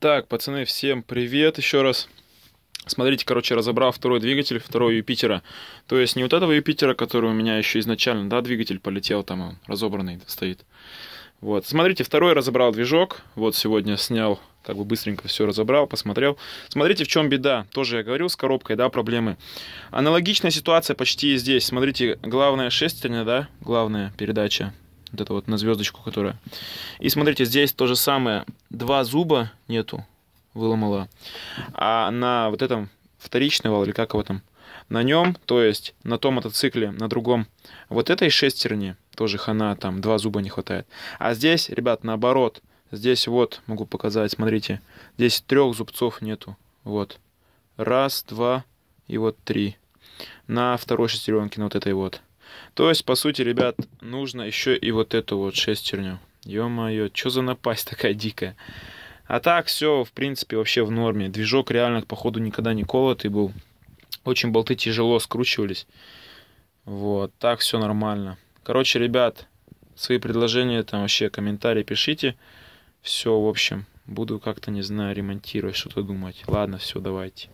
Так, пацаны, всем привет еще раз. Смотрите, короче, разобрал второй двигатель, второй Юпитера. То есть не вот этого Юпитера, который у меня еще изначально, да, двигатель полетел, там он разобранный стоит. Вот, смотрите, второй разобрал движок. Вот сегодня снял, как бы быстренько все разобрал, посмотрел. Смотрите, в чем беда. Тоже я говорил с коробкой, да, проблемы. Аналогичная ситуация почти и здесь. Смотрите, главная шестерня, да, главная передача вот это вот на звездочку, которая. И смотрите, здесь то же самое. Два зуба нету, выломала. А на вот этом вторичный вал, или как его там, на нем, то есть на том мотоцикле, на другом, вот этой шестерни, тоже хана, там два зуба не хватает. А здесь, ребят, наоборот, здесь вот, могу показать, смотрите, здесь трех зубцов нету, вот. Раз, два и вот три. На второй шестеренке, на вот этой вот. То есть, по сути, ребят, нужно еще и вот эту вот шестерню. Ё-моё, что за напасть такая дикая? А так все, в принципе, вообще в норме. Движок реально, походу, никогда не колотый был. Очень болты тяжело скручивались. Вот, так все нормально. Короче, ребят, свои предложения, там вообще комментарии пишите. Все, в общем, буду как-то, не знаю, ремонтировать, что-то думать. Ладно, все, давайте.